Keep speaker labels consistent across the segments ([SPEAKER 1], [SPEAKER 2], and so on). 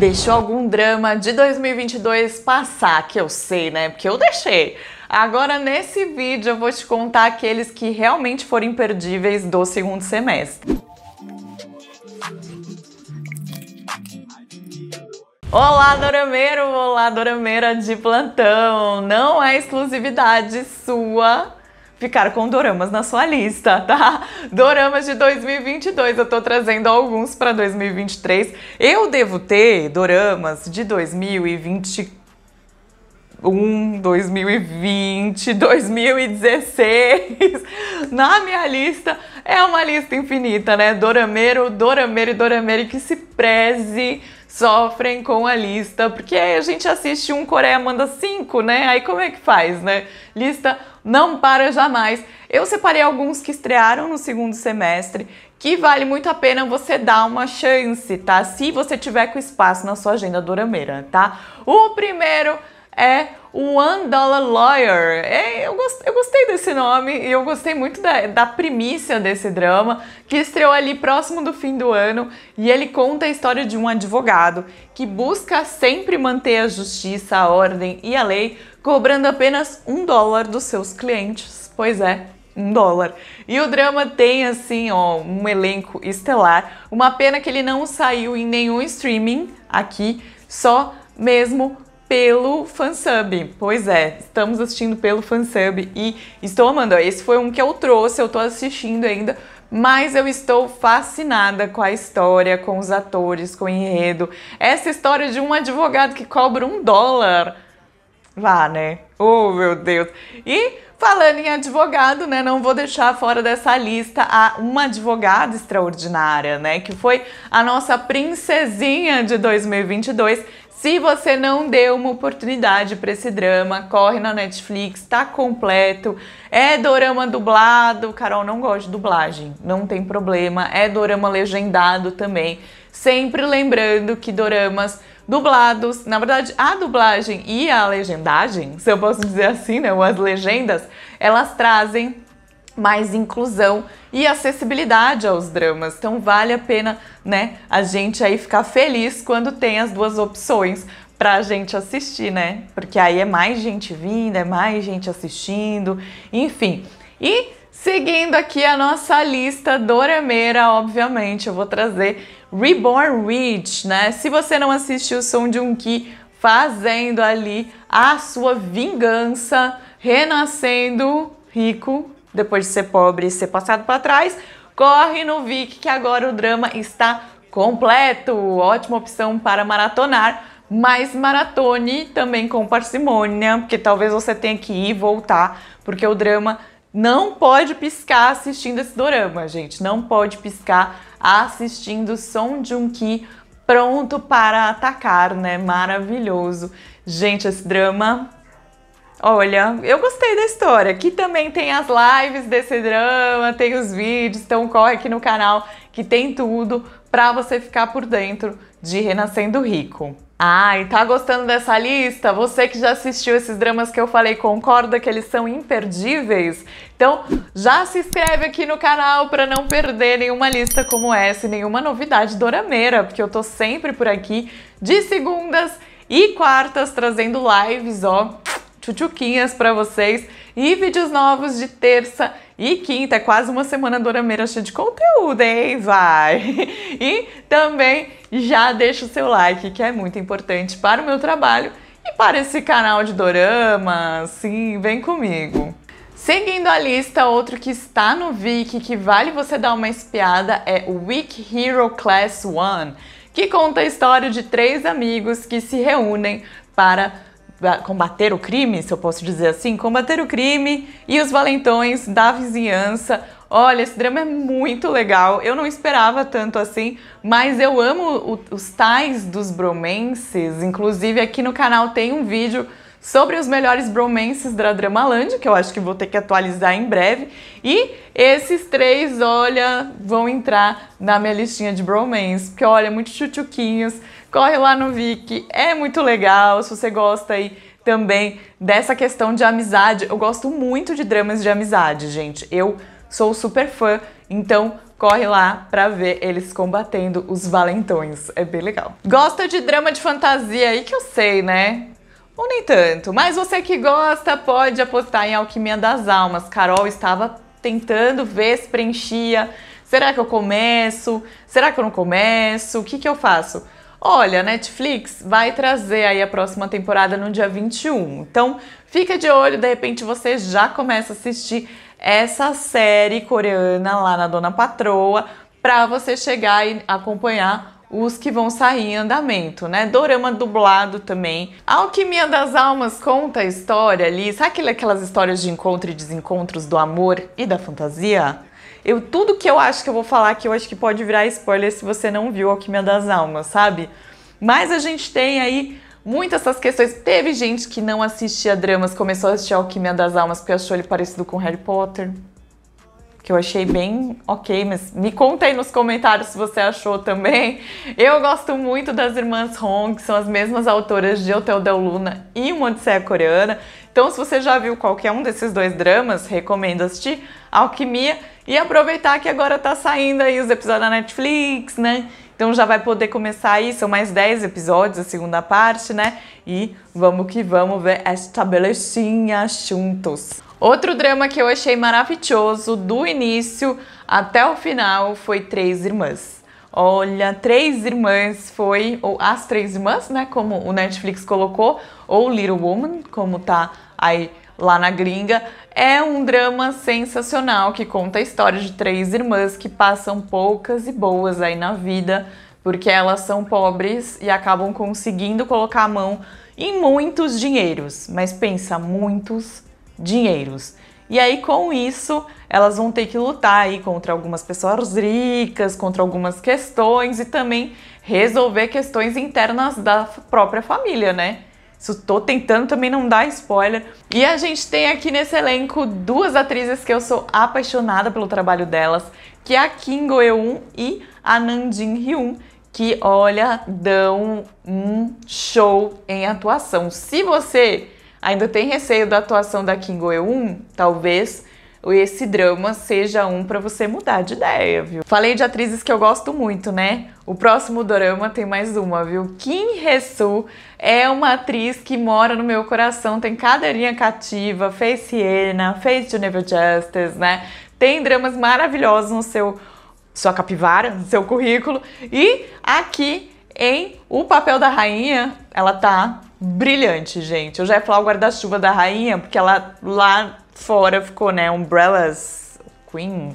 [SPEAKER 1] Deixou algum drama de 2022 passar, que eu sei, né? Porque eu deixei. Agora, nesse vídeo, eu vou te contar aqueles que realmente foram imperdíveis do segundo semestre. Olá, dorameiro! Olá, dorameira de plantão! Não é exclusividade sua ficar com doramas na sua lista, tá? Doramas de 2022, eu tô trazendo alguns para 2023. Eu devo ter doramas de 2021, 2020, 2016. Na minha lista é uma lista infinita, né? Dorameiro, dorameiro e dorameiro que se preze sofrem com a lista, porque aí a gente assiste um Coreia manda cinco, né? Aí como é que faz, né? Lista não para jamais. Eu separei alguns que estrearam no segundo semestre, que vale muito a pena você dar uma chance, tá? Se você tiver com espaço na sua agenda dorameira, tá? O primeiro é One Dollar Lawyer. É, eu, gost, eu, gostei desse nome e eu gostei muito da, da primícia desse drama, que estreou ali próximo do fim do ano e ele conta a história de um advogado que busca sempre manter a justiça, a ordem e a lei, cobrando apenas um dólar dos seus clientes. Pois é, um dólar. E o drama tem, assim, ó, um elenco estelar. Uma pena que ele não saiu em nenhum streaming aqui, só mesmo pelo fansub. Pois é, estamos assistindo pelo fansub e estou amando. Esse foi um que eu trouxe, eu estou assistindo ainda, mas eu estou fascinada com a história, com os atores, com o enredo. Essa história de um advogado que cobra um dólar. Vá, né? Oh, meu Deus. E falando em advogado, né, não vou deixar fora dessa lista a uma advogada extraordinária, né, que foi a nossa princesinha de 2022, se você não deu uma oportunidade para esse drama, corre na Netflix, tá completo. É dorama dublado, Carol não gosta de dublagem, não tem problema. É dorama legendado também. Sempre lembrando que doramas dublados, na verdade, a dublagem e a legendagem, se eu posso dizer assim, né, as legendas, elas trazem mais inclusão e acessibilidade aos dramas. Então vale a pena, né, a gente aí ficar feliz quando tem as duas opções pra gente assistir, né? Porque aí é mais gente vindo, é mais gente assistindo, enfim. E seguindo aqui a nossa lista dorameira, obviamente, eu vou trazer Reborn Rich, né? Se você não assistiu de um ki fazendo ali a sua vingança, renascendo rico, depois de ser pobre e ser passado para trás, corre no Vic que agora o drama está completo. Ótima opção para maratonar, mas maratone também com parcimônia, porque talvez você tenha que ir e voltar, porque o drama não pode piscar assistindo esse dorama, gente. Não pode piscar assistindo Song Joong-ki pronto para atacar, né? Maravilhoso. Gente, esse drama Olha, eu gostei da história. Aqui também tem as lives desse drama, tem os vídeos, então corre aqui no canal que tem tudo para você ficar por dentro de Renascendo Rico. Ah, e tá gostando dessa lista? Você que já assistiu esses dramas que eu falei, concorda que eles são imperdíveis? Então, já se inscreve aqui no canal para não perder nenhuma lista como essa, e nenhuma novidade dorameira, porque eu tô sempre por aqui de segundas e quartas trazendo lives, ó, tchutchuquinhas para vocês e vídeos novos de terça e quinta. É quase uma semana dorameira cheia de conteúdo, hein? Vai! E também já deixa o seu like, que é muito importante para o meu trabalho e para esse canal de dorama. Sim, vem comigo! Seguindo a lista, outro que está no Viki que vale você dar uma espiada é o Week Hero Class One, que conta a história de três amigos que se reúnem para combater o crime, se eu posso dizer assim, combater o crime e os valentões da vizinhança. Olha, esse drama é muito legal. Eu não esperava tanto assim, mas eu amo o, os tais dos bromenses Inclusive aqui no canal tem um vídeo sobre os melhores bromances da Dramaland, que eu acho que vou ter que atualizar em breve. E esses três, olha, vão entrar na minha listinha de bromance, porque olha, é muito chuchuquinhos. Corre lá no Vic é muito legal. Se você gosta aí também dessa questão de amizade, eu gosto muito de dramas de amizade, gente. Eu sou super fã, então corre lá pra ver eles combatendo os valentões. É bem legal. Gosta de drama de fantasia aí que eu sei, né? Ou nem tanto, mas você que gosta pode apostar em Alquimia das Almas. Carol estava tentando ver se preenchia. Será que eu começo? Será que eu não começo? O que, que eu faço? Olha, Netflix vai trazer aí a próxima temporada no dia 21. Então, fica de olho, de repente você já começa a assistir essa série coreana lá na Dona Patroa para você chegar e acompanhar os que vão sair em andamento, né? Dorama dublado também. A Alquimia das Almas conta a história ali, sabe aquelas histórias de encontro e desencontros do amor e da fantasia? Eu tudo que eu acho que eu vou falar aqui, eu acho que pode virar spoiler se você não viu Alquimia das Almas, sabe? Mas a gente tem aí muitas essas questões. Teve gente que não assistia dramas, começou a assistir Alquimia das Almas porque achou ele parecido com Harry Potter que eu achei bem ok, mas me conta aí nos comentários se você achou também. Eu gosto muito das irmãs Hong, que são as mesmas autoras de Hotel Del Luna e Uma Odisseia Coreana. Então, se você já viu qualquer um desses dois dramas, recomendo assistir Alquimia e aproveitar que agora tá saindo aí os episódios da Netflix, né? Então já vai poder começar aí, são mais 10 episódios, a segunda parte, né? E vamos que vamos ver esta belezinha juntos. Outro drama que eu achei maravilhoso do início até o final foi Três Irmãs. Olha, Três Irmãs foi, ou As Três Irmãs, né, como o Netflix colocou, ou Little Woman, como tá aí lá na gringa, é um drama sensacional que conta a história de três irmãs que passam poucas e boas aí na vida, porque elas são pobres e acabam conseguindo colocar a mão em muitos dinheiros. Mas pensa, muitos dinheiros. E aí, com isso, elas vão ter que lutar aí contra algumas pessoas ricas, contra algumas questões e também resolver questões internas da própria família, né? Isso tô tentando também não dar spoiler. E a gente tem aqui nesse elenco duas atrizes que eu sou apaixonada pelo trabalho delas, que é a Kim Go-eun e a Nanjin Hyun, que olha, dão um show em atuação. Se você Ainda tem receio da atuação da Kim Go-eun? Talvez esse drama seja um para você mudar de ideia, viu? Falei de atrizes que eu gosto muito, né? O próximo dorama tem mais uma, viu? Kim Hessu é uma atriz que mora no meu coração, tem cadeirinha cativa, fez Siena, fez Geneva Justice, né? Tem dramas maravilhosos no seu sua capivara, no seu currículo e aqui em O Papel da Rainha, ela tá brilhante, gente. Eu já ia falar o guarda-chuva da rainha, porque ela lá fora ficou, né, Umbrellas Queen.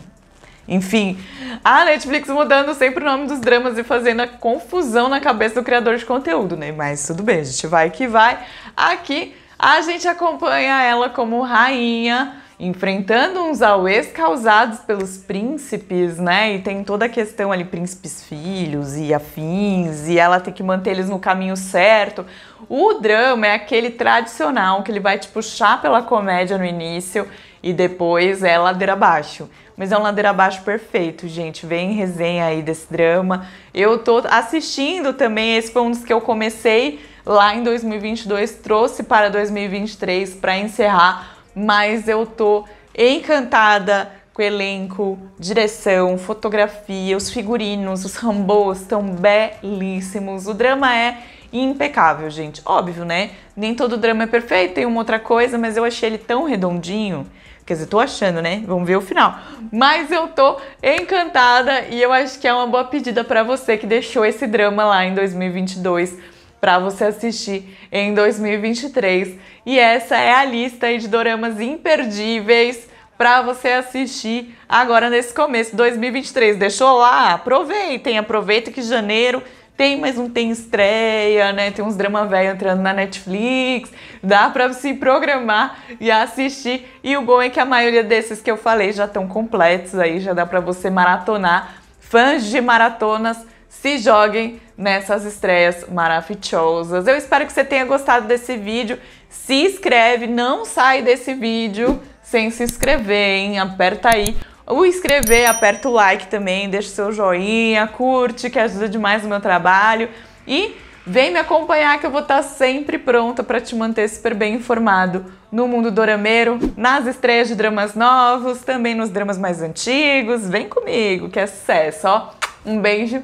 [SPEAKER 1] Enfim, a Netflix mudando sempre o nome dos dramas e fazendo a confusão na cabeça do criador de conteúdo, né? Mas tudo bem, a gente vai que vai. Aqui a gente acompanha ela como rainha enfrentando uns auês causados pelos príncipes, né? E tem toda a questão ali, príncipes filhos e afins, e ela tem que manter eles no caminho certo. O drama é aquele tradicional que ele vai te puxar pela comédia no início e depois é ladeira abaixo. Mas é um ladeira abaixo perfeito, gente. Vem resenha aí desse drama. Eu tô assistindo também, esse foi um dos que eu comecei lá em 2022, trouxe para 2023 para encerrar mas eu tô encantada com o elenco, direção, fotografia, os figurinos, os rambôs estão belíssimos. O drama é impecável, gente. Óbvio, né? Nem todo drama é perfeito, tem uma outra coisa, mas eu achei ele tão redondinho. Quer dizer, tô achando, né? Vamos ver o final. Mas eu tô encantada e eu acho que é uma boa pedida para você que deixou esse drama lá em 2022 para você assistir em 2023. E essa é a lista de doramas imperdíveis para você assistir agora nesse começo de 2023. Deixou lá? Aproveitem, aproveita que janeiro tem, mas não tem estreia, né? Tem uns drama velho entrando na Netflix, dá para se programar e assistir. E o bom é que a maioria desses que eu falei já estão completos aí, já dá para você maratonar. Fãs de maratonas se joguem nessas estreias maravilhosas. Eu espero que você tenha gostado desse vídeo. Se inscreve, não sai desse vídeo sem se inscrever, hein? Aperta aí o inscrever, aperta o like também, deixa o seu joinha, curte, que ajuda demais o meu trabalho. E vem me acompanhar que eu vou estar sempre pronta para te manter super bem informado no mundo dorameiro, nas estreias de dramas novos, também nos dramas mais antigos. Vem comigo, que é sucesso, ó. Um beijo